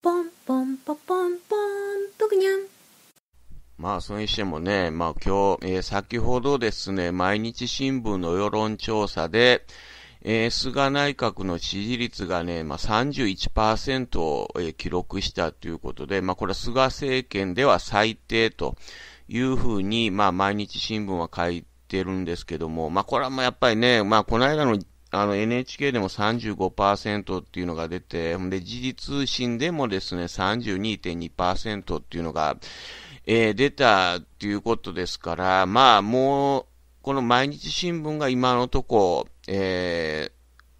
ポンポンポポンポンとくにゃん。まあ、それにしてもね、まあ今日、えー、先ほどですね、毎日新聞の世論調査で、えー、菅内閣の支持率がね、まあ31%を、えー、記録したということで、まあこれは菅政権では最低というふうに、まあ毎日新聞は書いてるんですけども、まあこれはもうやっぱりね、まあこの間のあの NHK でも35%っていうのが出て、で、時事通信でもですね、32.2%っていうのが、えー、出たっていうことですから、まあもう、この毎日新聞が今のとこ、えー、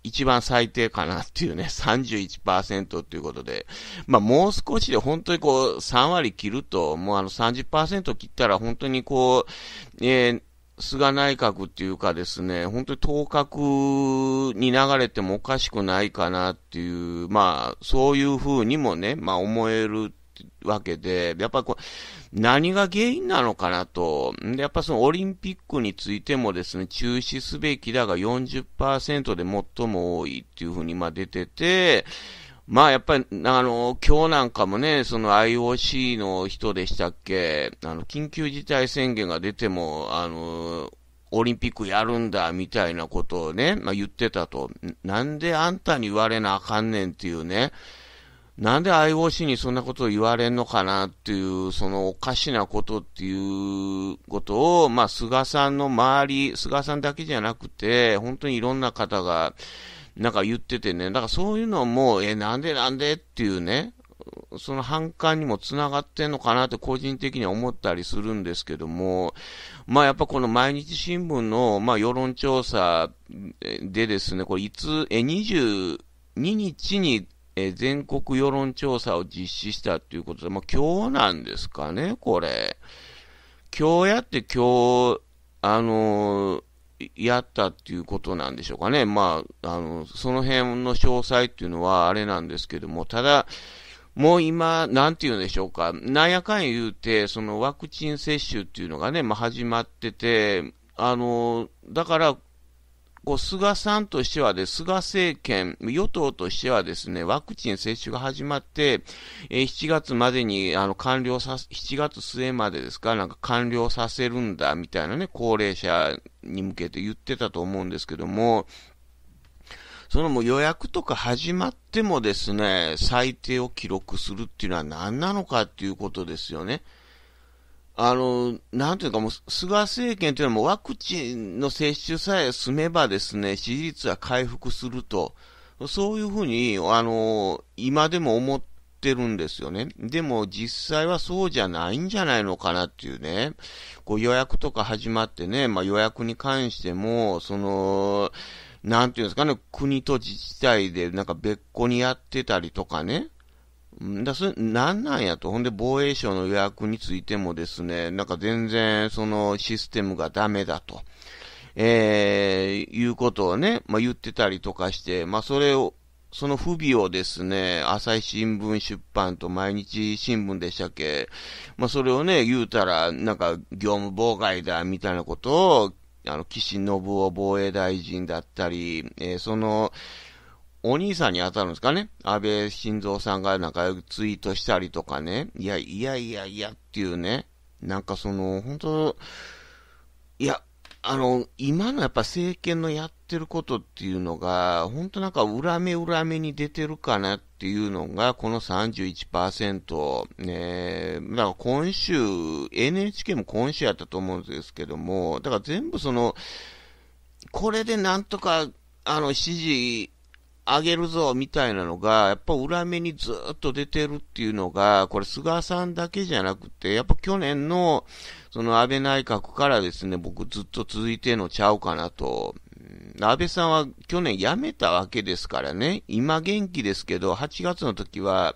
一番最低かなっていうね、31% っていうことで、まあ、もう少しで本当にこう、3割切ると、もうあの30%切ったら本当にこう、えー、菅内閣っていうかですね、本当に当確に流れてもおかしくないかなっていう、まあ、そういうふうにもね、まあ思えるわけで、やっぱりこれ、何が原因なのかなと。で、やっぱそのオリンピックについてもですね、中止すべきだが40%で最も多いっていうふうに今出てて、まあやっぱり、あの、今日なんかもね、その IOC の人でしたっけ、あの、緊急事態宣言が出ても、あの、オリンピックやるんだみたいなことをね、まあ、言ってたと。なんであんたに言われなあかんねんっていうね。なんで IOC にそんなことを言われんのかなっていう、そのおかしなことっていうことを、まあ、菅さんの周り、菅さんだけじゃなくて、本当にいろんな方が、なんか言っててね、だからそういうのも、え、なんでなんでっていうね、その反感にもつながってんのかなって個人的には思ったりするんですけども、まあやっぱこの毎日新聞の、まあ世論調査でですね、これいつ、え、22日に、え、全国世論調査を実施したということで、まあ今日なんですかね、これ。今日やって今日、あのーやったっていうことなんでしょうかね。まあ、あの、その辺の詳細っていうのはあれなんですけども、ただ、もう今、なんて言うんでしょうか、なんやかん言うて、そのワクチン接種っていうのがね、まあ、始まってて、あの、だから、こう菅さんとしてはで、菅政権、与党としてはですね、ワクチン接種が始まって、えー、7月までにあの完了さ、7月末までですか、なんか完了させるんだみたいなね、高齢者に向けて言ってたと思うんですけども、そのもう予約とか始まってもですね、最低を記録するっていうのは何なのかっていうことですよね。あの、なんていうかもう、菅政権というのはもうワクチンの接種さえ済めばですね、支持率は回復すると、そういうふうに、あの、今でも思ってるんですよね。でも実際はそうじゃないんじゃないのかなっていうね、こう予約とか始まってね、まあ予約に関しても、その、なんていうんですかね、国と自治体でなんか別個にやってたりとかね、だそれ、なんなんやと。ほんで、防衛省の予約についてもですね、なんか全然、その、システムがダメだと。えー、いうことをね、まあ、言ってたりとかして、まあ、それを、その不備をですね、朝日新聞出版と毎日新聞でしたっけ、まあ、それをね、言うたら、なんか、業務妨害だ、みたいなことを、あの、岸信夫防衛大臣だったり、えー、その、お兄さんに当たるんですかね安倍晋三さんがなんかツイートしたりとかね。いや、いやいやいやっていうね。なんかその、本当いや、あの、今のやっぱ政権のやってることっていうのが、本当なんか裏目裏目に出てるかなっていうのが、この31%、ね、だから今週、NHK も今週やったと思うんですけども、だから全部その、これでなんとか、あの、支持上げるぞみたいなのが、やっぱ裏目にずっと出てるっていうのが、これ菅さんだけじゃなくて、やっぱ去年のその安倍内閣からですね、僕ずっと続いてのちゃうかなと。安倍さんは去年辞めたわけですからね、今元気ですけど、8月の時は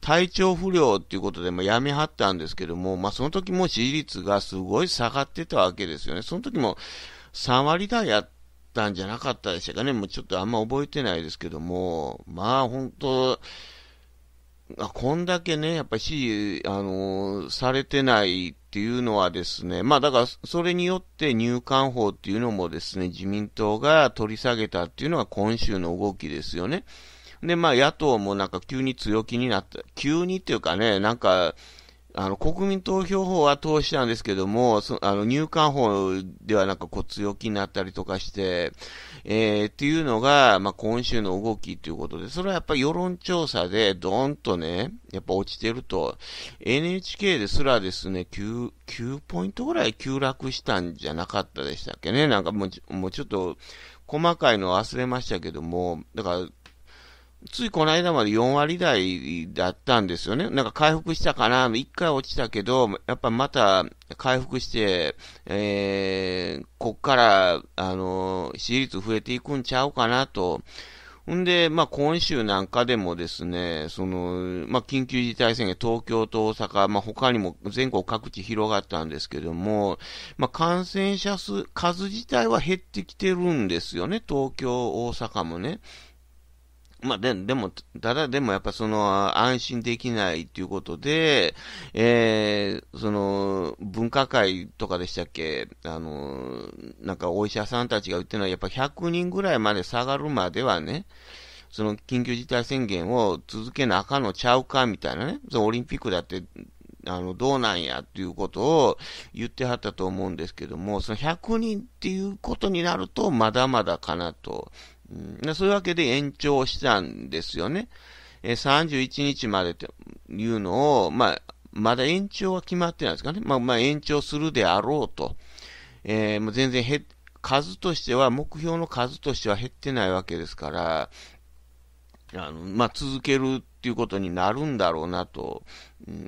体調不良っていうことでも辞めはったんですけども、まあその時も支持率がすごい下がってたわけですよね。その時も3割台やったたんじゃなかったでしたかね、もうちょっとあんま覚えてないですけども、まあ本当、あこんだけね、やっぱり支持、あのー、されてないっていうのはですね、まあだから、それによって入管法っていうのもですね、自民党が取り下げたっていうのが今週の動きですよね。で、まあ野党もなんか急に強気になった、急にっていうかね、なんか、あの、国民投票法は通したんですけども、そあの、入管法ではなんかこう強気になったりとかして、えー、っていうのが、まあ、今週の動きということで、それはやっぱり世論調査でどーんとね、やっぱ落ちてると、NHK ですらですね、9、9ポイントぐらい急落したんじゃなかったでしたっけね。なんかもう、もうちょっと、細かいの忘れましたけども、だから、ついこの間まで4割台だったんですよね。なんか回復したかな、一回落ちたけど、やっぱまた回復して、えー、こっから、あの、支持率増えていくんちゃうかなと。んで、まあ、今週なんかでもですね、その、まあ、緊急事態宣言、東京と大阪、まあ、他にも全国各地広がったんですけども、まあ、感染者数、数自体は減ってきてるんですよね、東京、大阪もね。まあで、でも、ただでもやっぱその安心できないということで、えー、その分科会とかでしたっけ、あの、なんかお医者さんたちが言ってるのはやっぱ100人ぐらいまで下がるまではね、その緊急事態宣言を続けなあかんのちゃうかみたいなね、そのオリンピックだってあの、どうなんやっていうことを言ってはったと思うんですけども、その100人っていうことになると、まだまだかなと。そういうわけで延長したんですよね。え31日までというのを、まあ、まだ延長は決まってないですかね。まあ、まあ、延長するであろうと。えー、全然減、数としては、目標の数としては減ってないわけですから、あの、まあ、続けるっていうことになるんだろうなと。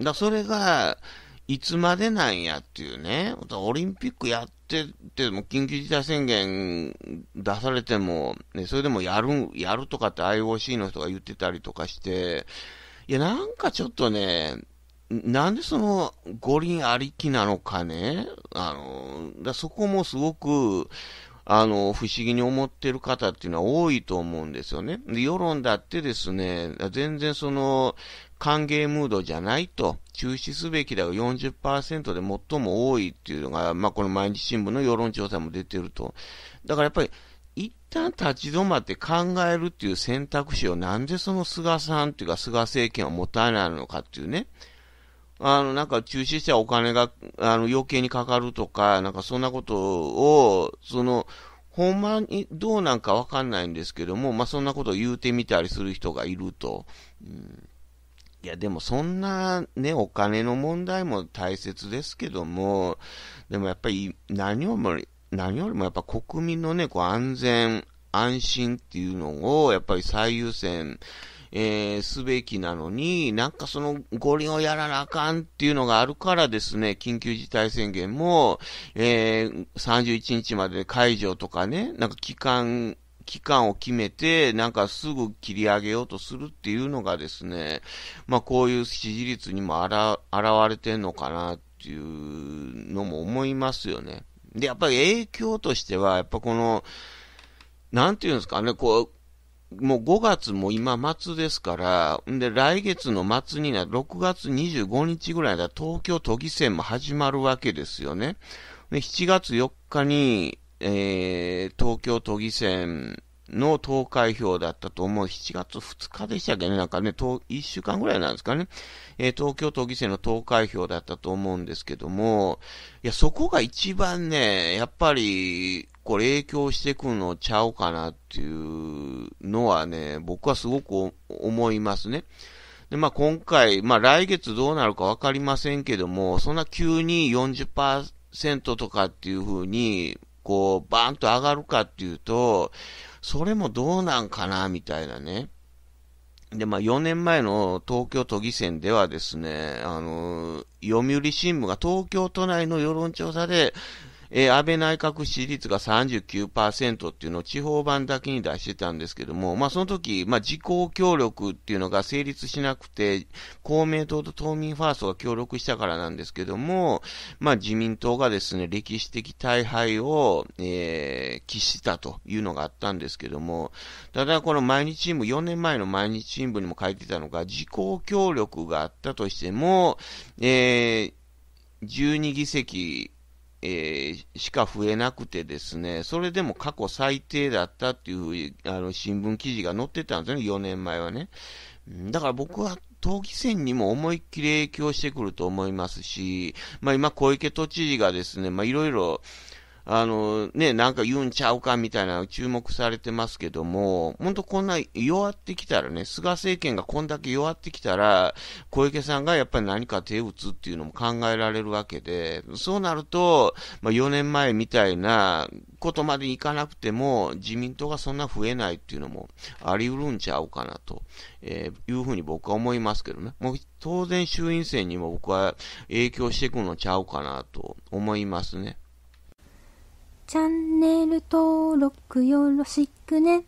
だそれが、いつまでなんやっていうね、オリンピックやってても、緊急事態宣言出されても、ね、それでもやる、やるとかって IOC の人が言ってたりとかして、いや、なんかちょっとね、なんでその五輪ありきなのかね、あの、だそこもすごく、あの、不思議に思ってる方っていうのは多いと思うんですよね。で、世論だってですね、全然その、歓迎ムードじゃないと、中止すべきだが40%で最も多いっていうのが、まあ、この毎日新聞の世論調査も出てると。だからやっぱり、一旦立ち止まって考えるっていう選択肢をなんでその菅さんっていうか菅政権は持たないのかっていうね。あの、なんか中止したお金が、あの、余計にかかるとか、なんかそんなことを、その、ほんまにどうなんかわかんないんですけども、まあ、そんなことを言うてみたりする人がいると。うんいや、でもそんなね、お金の問題も大切ですけども、でもやっぱり何よりも、何よりもやっぱ国民のね、こう安全、安心っていうのを、やっぱり最優先、えー、すべきなのに、なんかその五輪をやらなあかんっていうのがあるからですね、緊急事態宣言も、えー、31日まで解除とかね、なんか期間期間を決めて、なんかすぐ切り上げようとするっていうのがですね、まあこういう支持率にもあら、現れてんのかなっていうのも思いますよね。で、やっぱり影響としては、やっぱこの、なんていうんですかね、こう、もう5月も今末ですから、んで、来月の末には6月25日ぐらいだ東京都議選も始まるわけですよね。で、7月4日に、えー、東京都議選の投開票だったと思う。7月2日でしたっけね、なんかね、1週間ぐらいなんですかね。えー、東京都議選の投開票だったと思うんですけども、いや、そこが一番ね、やっぱり、これ影響してくるのちゃうかなっていうのはね、僕はすごく思いますね。で、まあ今回、まあ来月どうなるかわかりませんけども、そんな急に40%とかっていうふうに、こう、バーンと上がるかっていうと、それもどうなんかな、みたいなね。で、まあ、4年前の東京都議選ではですね、あの、読売新聞が東京都内の世論調査で、えー、安倍内閣支持率が39%っていうのを地方版だけに出してたんですけども、まあ、その時、まあ、自公協力っていうのが成立しなくて、公明党と党民ファーストが協力したからなんですけども、まあ、自民党がですね、歴史的大敗を、えー、喫したというのがあったんですけども、ただこの毎日新聞、4年前の毎日新聞にも書いてたのが、自公協力があったとしても、えー、12議席えー、しか増えなくてですね、それでも過去最低だったっていうふうに、あの、新聞記事が載ってたんですよね、4年前はね。だから僕は、党議選にも思いっきり影響してくると思いますし、まあ今、小池都知事がですね、まあいろいろ、あの、ね、なんか言うんちゃうかみたいな注目されてますけども、本当こんな弱ってきたらね、菅政権がこんだけ弱ってきたら、小池さんがやっぱり何か手打つっていうのも考えられるわけで、そうなると、まあ、4年前みたいなことまでいかなくても、自民党がそんな増えないっていうのもあり得るんちゃうかなと、えー、いうふうに僕は思いますけどね。もう当然衆院選にも僕は影響してくるのちゃうかなと思いますね。チャンネル登録よろしくね。